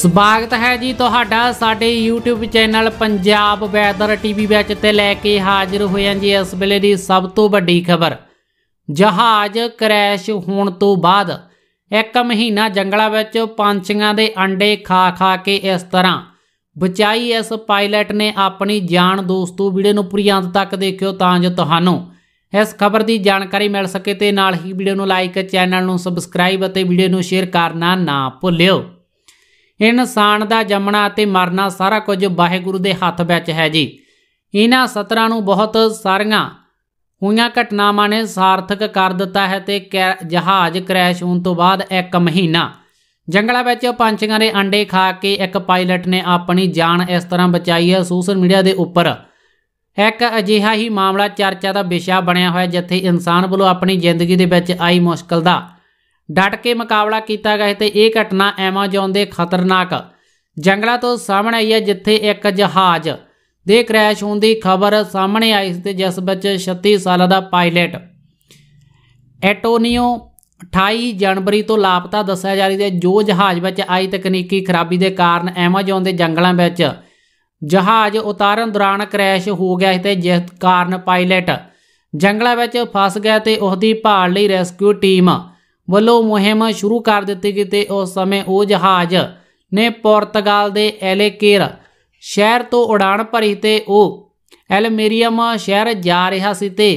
ਸਵਾਗਤ ਹੈ ਜੀ ਤੁਹਾਡਾ ਸਾਡੇ YouTube channel Punjab weather TV ਵਿੱਚ ਤੇ ਲੈ ਕੇ ਹਾਜ਼ਰ ਹੋਏ ਹਾਂ ਜੀ ਇਸ ਵੇਲੇ ਦੀ ਸਭ ਤੋਂ ਵੱਡੀ ਖਬਰ ਜਹਾਜ਼ ਕ੍ਰੈਸ਼ ਹੋਣ ਤੋਂ ਬਾਅਦ ਇੱਕ ਮਹੀਨਾ ਜੰਗਲਾਂ ਵਿੱਚ ਪੰਛੀਆਂ ਦੇ ਅੰਡੇ ਖਾ ਖਾ ਕੇ ਇਸ ਤਰ੍ਹਾਂ ਬਚਾਈ ਇਸ ਪਾਇਲਟ ਨੇ ਆਪਣੀ ਜਾਨ ਦੋਸਤੋ ਵੀਡੀਓ ਨੂੰ ਪੂਰੀ ਅੰਤ ਤੱਕ ਦੇਖਿਓ ਤਾਂ ਜੋ ਤੁਹਾਨੂੰ ਇਸ ਖਬਰ ਦੀ ਜਾਣਕਾਰੀ ਮਿਲ ਸਕੇ ਤੇ ਨਾਲ ਹੀ ਵੀਡੀਓ ਨੂੰ ਲਾਈਕ ਚੈਨਲ ਨੂੰ ਸਬਸਕ੍ਰਾਈਬ ਅਤੇ ਵੀਡੀਓ ਨੂੰ ਸ਼ੇਅਰ ਕਰਨਾ ਨਾ ਭੁੱਲਿਓ ਇਨਸਾਨ ਦਾ ਜੰਮਣਾ ਅਤੇ ਮਰਨਾ ਸਾਰਾ ਕੁਝ ਵਾਹਿਗੁਰੂ ਦੇ ਹੱਥ ਵਿੱਚ ਹੈ ਜੀ ਇਹਨਾਂ ਸਤਰਾਂ ਨੂੰ ਬਹੁਤ ਸਾਰੀਆਂ ਹੋਈਆਂ ਘਟਨਾਵਾਂ ਨੇ ਸਾਰਥਕ ਕਰ ਦਿੱਤਾ ਹੈ ਤੇ ਜਹਾਜ਼ ਕ੍ਰੈਸ਼ ਹੋਣ ਤੋਂ ਬਾਅਦ ਇੱਕ ਮਹੀਨਾ ਜੰਗਲਾਂ ਵਿੱਚ ਪੰਛੀਆਂ ਦੇ ਅੰਡੇ ਖਾ ਕੇ ਇੱਕ ਪਾਇਲਟ ਨੇ ਆਪਣੀ ਜਾਨ ਇਸ ਤਰ੍ਹਾਂ ਬਚਾਈ ਹੈ ਸੋਸ਼ਲ ਮੀਡੀਆ ਦੇ ਉੱਪਰ ਇੱਕ ਅਜਿਹਾ ਹੀ ਮਾਮਲਾ ਚਰਚਾ ਦਾ ਵਿਸ਼ਾ ਬਣਿਆ ਹੋਇਆ ਜਿੱਥੇ ਇਨਸਾਨ ਵੱਲੋਂ ਆਪਣੀ ਜ਼ਿੰਦਗੀ ਦੇ ਵਿੱਚ ਆਈ ਮੁਸ਼ਕਲ ਦਾ ਡਟ ਕੇ ਮੁਕਾਬਲਾ ਕੀਤਾ ਗਿਆ ਤੇ ਇਹ ਘਟਨਾ ਐਮਾਜ਼ਨ ਦੇ ਖਤਰਨਾਕ ਜੰਗਲਾਂ ਤੋਂ ਸਾਹਮਣੇ ਆਈ ਹੈ ਜਿੱਥੇ ਇੱਕ ਜਹਾਜ਼ ਦੇ ਕ੍ਰੈਸ਼ ਹੋਣ ਦੀ ਖਬਰ ਸਾਹਮਣੇ ਆਈ ਸੀ ਜਿਸ ਵਿੱਚ 36 ਸਾਲਾਂ ਦਾ ਪਾਇਲਟ ਐਟੋਨੀਓ 28 ਜਨਵਰੀ ਤੋਂ ਲਾਪਤਾ ਦੱਸਿਆ ਜਾ ਰਿਹਾ ਹੈ ਜੋ ਜਹਾਜ਼ ਵਿੱਚ ਆਈ ਤਕਨੀਕੀ ਖਰਾਬੀ ਦੇ ਕਾਰਨ ਐਮਾਜ਼ਨ ਦੇ ਜੰਗਲਾਂ ਵਿੱਚ ਜਹਾਜ਼ ਉਤਾਰਨ ਦੌਰਾਨ ਕ੍ਰੈਸ਼ ਹੋ ਗਿਆ ਤੇ ਜਿਸ ਕਾਰਨ ਪਾਇਲਟ ਜੰਗਲਾਂ ਵਿੱਚ ਫਸ ਗਿਆ ਤੇ ਉਸ ਦੀ ਭਾਲ ਲਈ ਰੈਸਕਿਊ ਟੀਮ ਵੱਲੋਂ ਮੁਹਿੰਮ ਸ਼ੁਰੂ ਕਰ ਦਿੱਤੀ ਗਈ ਤੇ ਉਸ ਸਮੇਂ ਉਹ ਜਹਾਜ਼ ਨੇ ਪੁਰਤਗਾਲ ਦੇ ਐਲੇਕੇਰ ਸ਼ਹਿਰ ਤੋਂ ਉਡਾਨ ਭਰੀ ਤੇ ਉਹ ਮਾ ਸ਼ਹਿਰ ਜਾ ਰਿਹਾ ਸੀ ਤੇ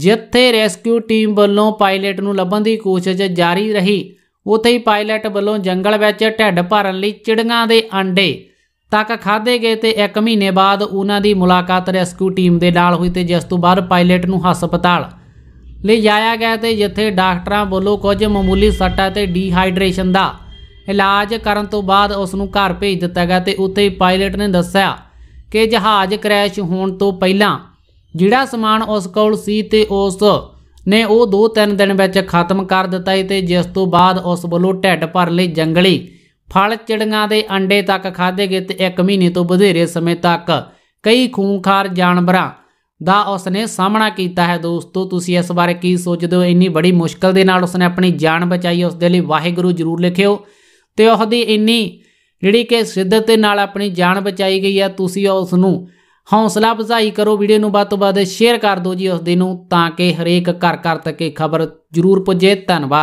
ਜਿੱਥੇ ਰੈਸਕਿਊ ਟੀਮ ਵੱਲੋਂ ਪਾਇਲਟ ਨੂੰ ਲੱਭਣ ਦੀ ਕੋਸ਼ਿਸ਼ ਜਾਰੀ ਰਹੀ ਉੱਥੇ ਹੀ ਪਾਇਲਟ ਵੱਲੋਂ ਜੰਗਲ ਵਿੱਚ ਢੱਡ ਭਰਨ ਲਈ ਚਿੜੀਆਂ ਦੇ ਅੰਡੇ ਤੱਕ ਖਾਦੇ ਗਏ ਤੇ 1 ਮਹੀਨੇ ਬਾਅਦ ਉਹਨਾਂ ਦੀ ਮੁਲਾਕਾਤ ਰੈਸਕਿਊ ਟੀਮ ਦੇ ਨਾਲ ਹੋਈ ਤੇ ਜਿਸ ਤੋਂ ਬਾਅਦ ਪਾਇਲਟ ਨੂੰ ਹਸਪਤਾਲ ਲਿਜਾਇਆ ਗਿਆ ਤੇ ਜਿੱਥੇ ਡਾਕਟਰਾਂ ਵੱਲੋਂ ਕੁਝ ਮਾਮੂਲੀ ਸੱਟਾਂ ਤੇ ਡੀਹਾਈਡਰੇਸ਼ਨ ਦਾ ਇਲਾਜ ਕਰਨ ਤੋਂ ਬਾਅਦ ਉਸ ਨੂੰ ਘਰ ਭੇਜ ਦਿੱਤਾ ਗਿਆ ਤੇ ਉੱਥੇ ਪਾਇਲਟ ਨੇ ਦੱਸਿਆ ਕਿ ਜਹਾਜ਼ ਕ੍ਰੈਸ਼ ਹੋਣ ਤੋਂ ਪਹਿਲਾਂ ਜਿਹੜਾ ਸਮਾਨ ਉਸ ਕੋਲ ਸੀ ਤੇ ਉਸ ਨੇ ਉਹ 2-3 ਦਿਨ ਵਿੱਚ ਖਤਮ ਕਰ ਦਿੱਤਾ ਤੇ ਜਿਸ ਤੋਂ ਬਾਅਦ ਉਸ ਵੱਲੋਂ ਢਿੱਡ ਭਰ ਲਈ ਜੰਗਲੀ ਫਲ ਚਿੜੀਆਂ ਦੇ ਅੰਡੇ ਤੱਕ ਖਾਦੇ ਗਏ ਤੇ 1 ਮਹੀਨੇ ਤੋਂ ਵਧੇਰੇ ਸਮੇਂ ਤੱਕ ਕਈ ਖੂੰਖਾਰ ਜਾਨਵਰਾਂ ਦਾ ਉਸਨੇ ਸਾਹਮਣਾ ਕੀਤਾ ਹੈ ਦੋਸਤੋ ਤੁਸੀਂ ਇਸ ਬਾਰੇ ਕੀ ਸੋਚਦੇ ਹੋ ਇੰਨੀ ਬੜੀ ਮੁਸ਼ਕਲ ਦੇ ਨਾਲ ਉਸਨੇ ਆਪਣੀ ਜਾਨ ਬਚਾਈ ਉਸ ਦੇ ਲਈ ਵਾਹਿਗੁਰੂ ਜ਼ਰੂਰ ਲਿਖਿਓ ਤੇ ਉਹਦੀ ਇੰਨੀ ਜਿਹੜੀ ਕਿ ਸਿੱਧਤ ਦੇ ਨਾਲ ਆਪਣੀ ਜਾਨ ਬਚਾਈ ਗਈ ਹੈ ਤੁਸੀਂ ਉਸ ਨੂੰ ਹੌਸਲਾ ਅਫਜ਼ਾਈ ਕਰੋ ਵੀਡੀਓ ਨੂੰ ਵੱਧ ਤੋਂ ਵੱਧ ਸ਼ੇਅਰ ਕਰ ਦਿਓ ਜੀ ਉਸ ਦਿਨ ਨੂੰ ਤਾਂ ਕਿ ਹਰੇਕ ਘਰ ਘਰ ਤੱਕ ਇਹ ਖਬਰ ਜ਼ਰੂਰ ਪਹੁੰਚੇ ਧੰਨਵਾਦ